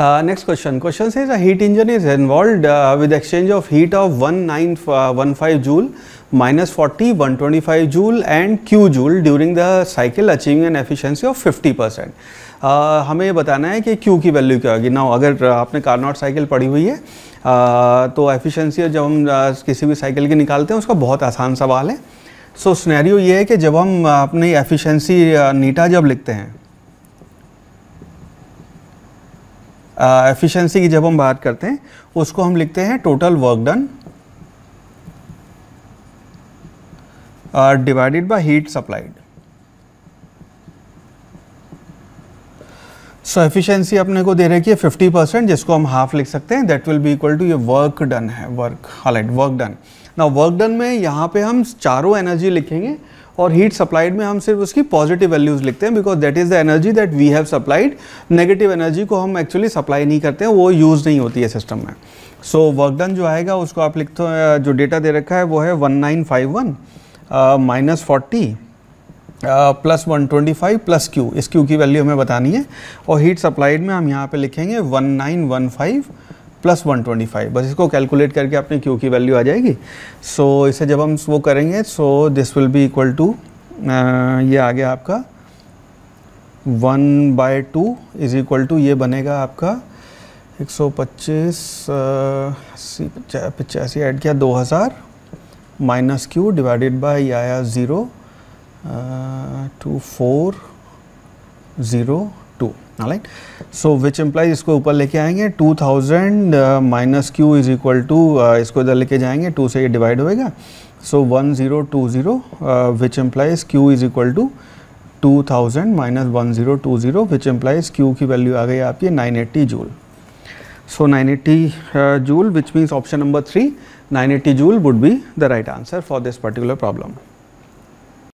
next question question से heat engine is involved with exchange of heat of one nine one five joule minus forty one twenty five joule and Q joule during the cycle achieving an efficiency of fifty percent हमें ये बताना है कि Q की value क्या होगी ना अगर uh, आपने कारनॉट साइकिल पड़ी हुई है uh, तो एफिशिएंसी जब हम uh, किसी भी साइकिल की निकालते हैं उसका बहुत आसान सवाल है सो so, स्नैरियो ये है कि जब हम uh, अपनी एफिशिएंसी uh, नीटा जब लिखते हैं एफिशिएंसी की जब हम बात करते हैं उसको हम लिखते हैं total work done divided by heat supplied so efficiency अपने को दे रखी है 50 परसेंट जिसको हम हाफ लिख सकते हैं that will be equal to ये वर्क डन है वर्क हालाइट वर्क डन ना वर्क डन में यहाँ पे हम चारों एनर्जी लिखेंगे और हीट सप्लाइड में हम सिर्फ उसकी पॉजिटिव वैल्यूज़ लिखते हैं because that is the energy that we have supplied negative energy को हम एक्चुअली सप्लाई नहीं करते हैं वो यूज़ नहीं होती है सिस्टम में सो वर्कडन जो आएगा उसको आप लिखते हो जो डेटा दे रखा है वो है one nine five one minus forty plus one twenty five plus Q इस क्यू की वैल्यू हमें बतानी है और हीट सप्लाइड में हम यहाँ पे लिखेंगे one nine one five plus 125 बस इसको कैलकुलेट करके आपने क्यू की वैल्यू आ जाएगी सो so, इसे जब हम वो करेंगे so this will be equal to ये आ गया आपका one by two is equal to ये बनेगा आपका एक सौ पच्चीस अस्सी पचासी ऐड किया दो हज़ार माइनस क्यू डिवाइडेड बाय आया zero two four zero right so which implies इसको ऊपर लेके आएंगे 2000 thousand minus Q is equal to इसको इधर लेके जाएंगे टू से ये डिवाइड होएगा so one zero two zero which implies Q is equal to two thousand minus one zero two zero which implies Q की वैल्यू आ गई आपकी nine eighty joule so nine eighty joule which means option number three nine eighty joule would be the right answer for this particular problem